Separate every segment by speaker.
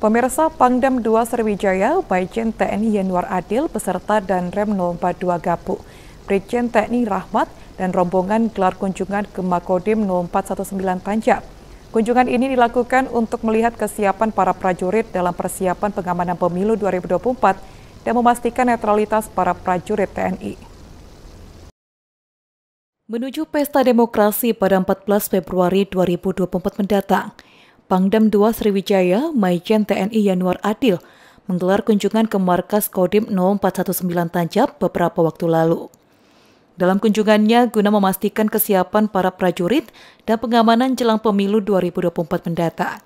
Speaker 1: Pemirsa Pangdam 2 Sriwijaya, Brigjen TNI Yenwar Adil peserta dan Rem 042 Gapu, Brigjen TNI Rahmat dan rombongan gelar kunjungan ke Makodim 0419 Panjang. Kunjungan ini dilakukan untuk melihat kesiapan para prajurit dalam persiapan pengamanan pemilu 2024 dan memastikan netralitas para prajurit TNI. Menuju Pesta Demokrasi pada 14 Februari 2024 mendatang, Pangdam II Sriwijaya, Maijen TNI Yanuar Adil, menggelar kunjungan ke markas Kodim 0419 Tanjab beberapa waktu lalu. Dalam kunjungannya, guna memastikan kesiapan para prajurit dan pengamanan jelang pemilu 2024 mendatang.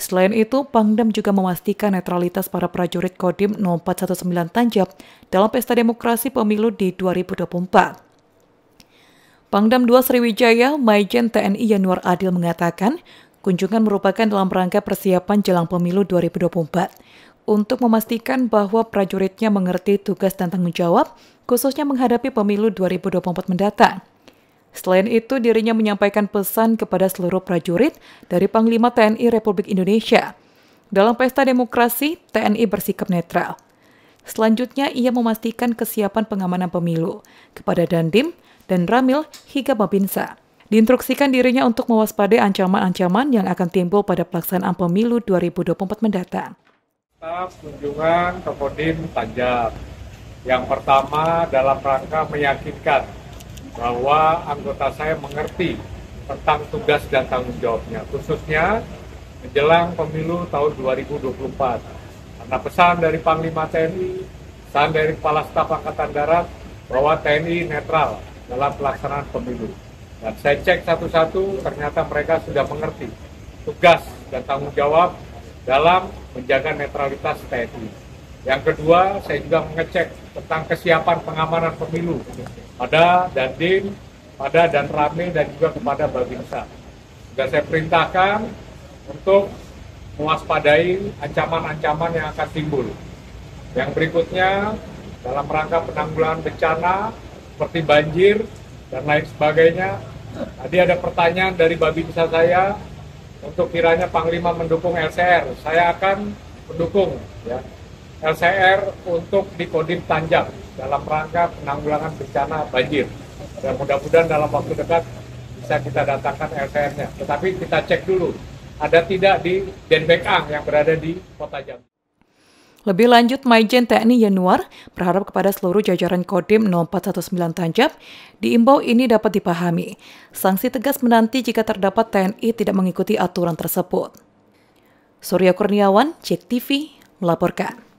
Speaker 1: Selain itu, Pangdam juga memastikan netralitas para prajurit Kodim 0419 Tanjab dalam pesta demokrasi pemilu di 2024. Pangdam 2 Sriwijaya, Maijen TNI Yanuar Adil mengatakan, Kunjungan merupakan dalam rangka persiapan jelang pemilu 2024 untuk memastikan bahwa prajuritnya mengerti tugas dan tanggung jawab, khususnya menghadapi pemilu 2024 mendatang. Selain itu, dirinya menyampaikan pesan kepada seluruh prajurit dari Panglima TNI Republik Indonesia. Dalam pesta demokrasi, TNI bersikap netral. Selanjutnya, ia memastikan kesiapan pengamanan pemilu kepada Dandim dan Ramil hingga Babinsa diinstruksikan dirinya untuk mewaspadai ancaman-ancaman yang akan timbul pada pelaksanaan pemilu 2024 mendatang.
Speaker 2: Staf kunjungan ke Kodim Tanjab. Yang pertama dalam rangka meyakinkan bahwa anggota saya mengerti tentang tugas dan tanggung jawabnya, khususnya menjelang pemilu tahun 2024. Karena pesan dari Panglima TNI, pesan dari Kepala Staf Angkatan Darat bahwa TNI netral dalam pelaksanaan pemilu. Dan saya cek satu-satu, ternyata mereka sudah mengerti tugas dan tanggung jawab dalam menjaga netralitas TNI. Yang kedua, saya juga mengecek tentang kesiapan pengamanan pemilu pada Dandim, pada dan Rame, dan juga kepada Babinsa. Sudah saya perintahkan untuk mewaspadai ancaman-ancaman yang akan timbul. Yang berikutnya, dalam rangka penanggulangan bencana seperti banjir dan lain sebagainya, Tadi ada pertanyaan dari Babi Bisa saya untuk kiranya Panglima mendukung LCR. Saya akan mendukung ya LCR untuk di Kodim dalam rangka penanggulangan bencana banjir. Dan mudah-mudahan dalam waktu dekat bisa kita datangkan LCR-nya. Tetapi kita cek dulu ada tidak di Denbekang yang berada di Kota Jambi.
Speaker 1: Lebih lanjut, Maijen TNI Yanuar berharap kepada seluruh jajaran Kodim 0419 Tanjab, diimbau ini dapat dipahami. Sanksi tegas menanti jika terdapat TNI tidak mengikuti aturan tersebut. Surya Kurniawan, Cek TV, melaporkan.